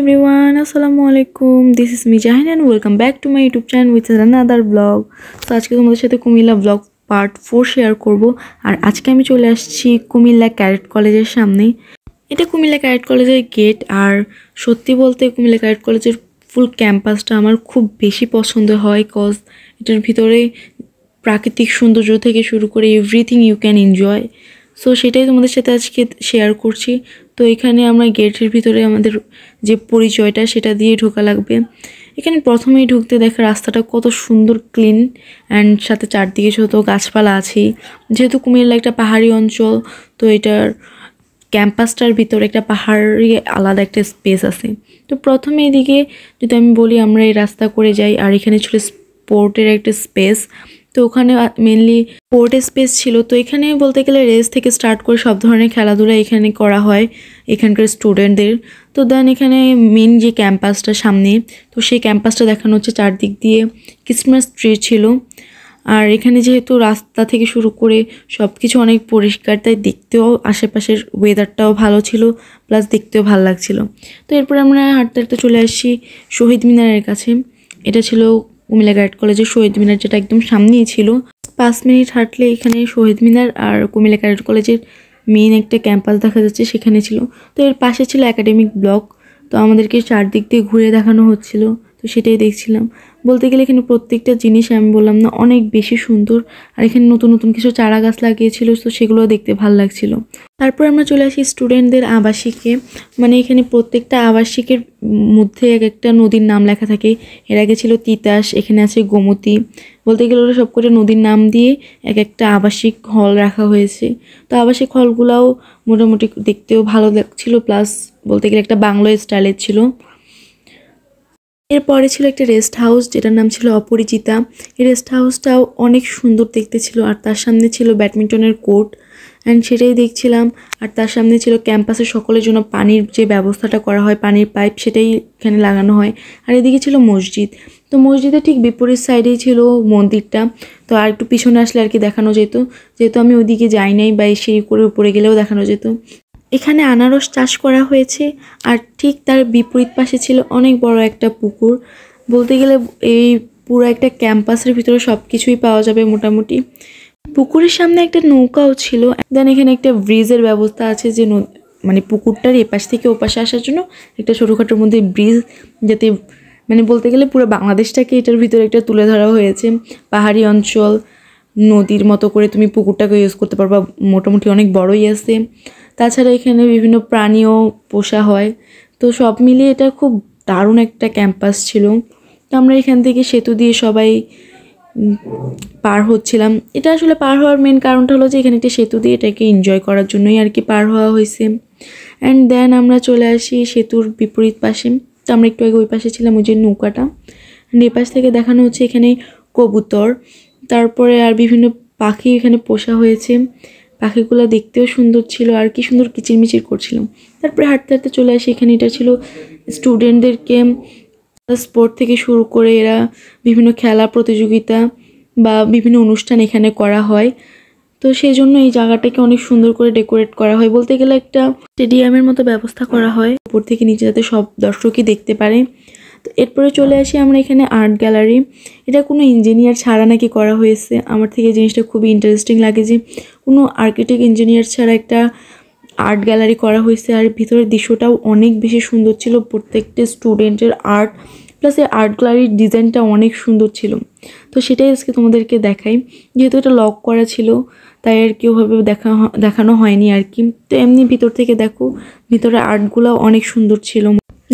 everyone আসসালামু আলাইকুম this is me Jahin and welcome back to my YouTube channel with other vlog তো আজকে তোমাদের সাথে Comilla vlog part four share করব আর আজকে আমি চলে আসছি কুমিল্লা ক্যারেট কলেজের সামনে এটা কুমিল্লা ক্যারেট কলেজের গেট আর সত্যি বলতে কুমিল্লা ক্যারেট কলেজের ফুল ক্যাম্পাসটা আমার খুব বেশি পছন্দ হয় কজ এটার ভিতরে প্রাকৃতিক সৌন্দর্য থেকে শুরু করে everything you can enjoy so সেটাই তোমাদের সাথে আজকে শেয়ার করছি তো এখানে আমরা গেটের ভিতরে আমাদের যে পরিচয়টা সেটা দিয়ে ঢোকা লাগবে এখানে প্রথমেই ঢুকতে দেখা রাস্তাটা কত সুন্দর ক্লিন অ্যান্ড সাথে চারদিকে শত গাছপালা আছে যেহেতু কুমিল্লা একটা পাহাড়ি অঞ্চল তো এটার ক্যাম্পাসটার ভিতরে একটা পাহাড়ি আলাদা একটা স্পেস আছে তো প্রথমে এদিকে যদি আমি বলি আমরা এই রাস্তা করে যাই আর এখানে ছিল স্পোর্টের একটা স্পেস তো ওখানে মেনলি কোর্ট স্পেস ছিল তো এখানে বলতে গেলে রেস থেকে স্টার্ট করে সব ধরনের খেলাধুলা এখানে করা হয় এখানকার স্টুডেন্টদের তো দেন এখানে মেন যে ক্যাম্পাসটা সামনে তো সেই ক্যাম্পাসটা দেখানো হচ্ছে চারদিক দিয়ে ক্রিসমাস ট্রি ছিল আর এখানে যেহেতু রাস্তা থেকে শুরু করে সব কিছু অনেক পরিষ্কার তাই দেখতেও আশেপাশের ওয়েদারটাও ভালো ছিল প্লাস দেখতেও ভালো লাগছিল তো এরপর আমরা হাঁটতে হাঁটতে চলে আসছি শহীদ মিনারের কাছে এটা ছিল কুমিল্লা গার্ড কলেজের শহীদ মিনার যেটা একদম সামনেই ছিল পাঁচ মিনিট হাঁটলে এখানে শহীদ মিনার আর কুমিল্লা গার্ড কলেজের মেইন একটা ক্যাম্পাস দেখা যাচ্ছে সেখানে ছিল তো এর পাশে ছিল একাডেমিক ব্লক তো আমাদেরকে চারদিক দিয়ে ঘুরে দেখানো হচ্ছিল তো সেটাই দেখছিলাম বলতে গেলে এখানে প্রত্যেকটা জিনিস আমি বললাম না অনেক বেশি সুন্দর আর এখানে নতুন নতুন কিছু চারা গাছ লাগিয়েছিল তো সেগুলো দেখতে ভাল লাগছিল তারপর আমরা চলে আসি স্টুডেন্টদের আবাসিকে মানে এখানে প্রত্যেকটা আবাসিকের মধ্যে এক একটা নদীর নাম লেখা থাকে এর আগে ছিল তিতাস এখানে আছে গোমতী বলতে গেলে ওরা সব করে নদীর নাম দিয়ে এক একটা আবাসিক হল রাখা হয়েছে তো আবাসিক হলগুলাও মোটামুটি দেখতেও ভালো লাগছিল প্লাস বলতে গেলে একটা বাংলো স্টাইলের ছিল এরপরে ছিল একটা রেস্ট হাউস যেটার নাম ছিল অপরিচিতা এই রেস্ট হাউসটাও অনেক সুন্দর দেখতে ছিল আর তার সামনে ছিল ব্যাডমিন্টনের কোর্ট অ্যান্ড সেটাই দেখছিলাম আর তার সামনে ছিল ক্যাম্পাসে সকলের জন্য পানির যে ব্যবস্থাটা করা হয় পানির পাইপ সেটাই এখানে লাগানো হয় আর এদিকে ছিল মসজিদ তো মসজিদের ঠিক বিপরীত সাইডেই ছিল মন্দিরটা তো আর একটু পিছনে আসলে আর কি দেখানো যেত যেহেতু আমি ওইদিকে যাই নাই বা এই সিঁড়ি করে উপরে গেলেও দেখানো যেত এখানে আনারস চাষ করা হয়েছে আর ঠিক তার বিপরীত পাশে ছিল অনেক বড় একটা পুকুর বলতে গেলে এই পুরো একটা ক্যাম্পাসের ভিতরে সব কিছুই পাওয়া যাবে মোটামুটি পুকুরের সামনে একটা নৌকাও ছিল দেন এখানে একটা ব্রিজের ব্যবস্থা আছে যে মানে পুকুরটার এপাশ থেকে ওপাশে আসার জন্য একটা ছোটোখাটোর মধ্যে ব্রিজ যাতে মানে বলতে গেলে পুরো বাংলাদেশটাকে এটার ভিতরে একটা তুলে ধরা হয়েছে পাহাড়ি অঞ্চল নদীর মতো করে তুমি পুকুরটাকে ইউজ করতে পারবা মোটামুটি অনেক বড়ই আছে তাছাড়া এখানে বিভিন্ন প্রাণীও পোষা হয় তো সব মিলিয়ে এটা খুব দারুণ একটা ক্যাম্পাস ছিল তো আমরা এখান থেকে সেতু দিয়ে সবাই পার হচ্ছিলাম এটা আসলে পার হওয়ার মেন কারণটা হলো যে এখানে একটা সেতু দিয়ে এটাকে এনজয় করার জন্যই আর কি পার হওয়া হয়েছে অ্যান্ড দেন আমরা চলে আসি সেতুর বিপরীত পাশে তো আমরা একটু আগে ওই পাশে ছিলাম ওই যে নৌকাটা নেপাশ থেকে দেখানো হচ্ছে এখানে কবুতর তারপরে আর বিভিন্ন পাখি এখানে পোষা হয়েছে পাখিগুলো দেখতেও সুন্দর ছিল আর কি সুন্দর কিচিরমিচির করছিলাম তারপরে হাঁটতে হাঁটতে চলে আসি এখানে এটা ছিল স্টুডেন্টদেরকে স্পোর্ট থেকে শুরু করে এরা বিভিন্ন খেলা প্রতিযোগিতা বা বিভিন্ন অনুষ্ঠান এখানে করা হয় তো সেই জন্য এই জায়গাটাকে অনেক সুন্দর করে ডেকোরেট করা হয় বলতে গেলে একটা স্টেডিয়ামের মতো ব্যবস্থা করা হয় উপর থেকে নিচে যাতে সব দর্শকই দেখতে পারে তো এরপরে চলে আসি আমরা এখানে আর্ট গ্যালারি এটা কোনো ইঞ্জিনিয়ার ছাড়া নাকি করা হয়েছে আমার থেকে জিনিসটা খুবই ইন্টারেস্টিং লাগে যে কোনো আর্কিটেক্ট ইঞ্জিনিয়ার ছাড়া একটা আর্ট গ্যালারি করা হয়েছে আর ভিতরের দৃশ্যটাও অনেক বেশি সুন্দর ছিল প্রত্যেকটা স্টুডেন্টের আর্ট প্লাস এই আর্ট গ্যালারির ডিজাইনটা অনেক সুন্দর ছিল তো সেটাই আজকে তোমাদেরকে দেখাই যেহেতু এটা লক করা ছিল তাই আর কেউভাবে দেখা দেখানো হয়নি আর কি তো এমনি ভিতর থেকে দেখো ভিতরে আর্টগুলো অনেক সুন্দর ছিল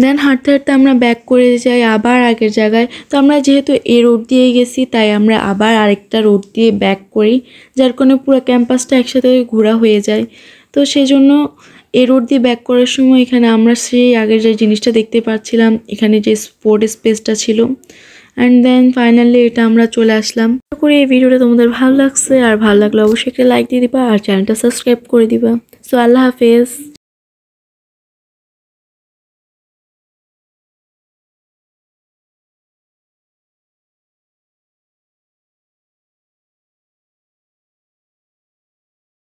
দেন হাঁটতে হাঁটতে আমরা ব্যাক করে যাই আবার আগের জায়গায় তো আমরা যেহেতু এ রোড দিয়ে গেছি তাই আমরা আবার আরেকটা রোড দিয়ে ব্যাক করি যার কারণে পুরো ক্যাম্পাসটা একসাথে ঘোরা হয়ে যায় তো সেজন্য এ রোড দিয়ে ব্যাক করার সময় এখানে আমরা সেই আগের যে জিনিসটা দেখতে পাচ্ছিলাম এখানে যে স্পোর্ট স্পেসটা ছিল অ্যান্ড দেন ফাইনালি এটা আমরা চলে আসলাম করে করি এই ভিডিওটা তোমাদের ভালো লাগছে আর ভালো লাগলে অবশ্যই একটা লাইক দিয়ে দিবা আর চ্যানেলটা সাবস্ক্রাইব করে দিবা সো আল্লাহ হাফেজ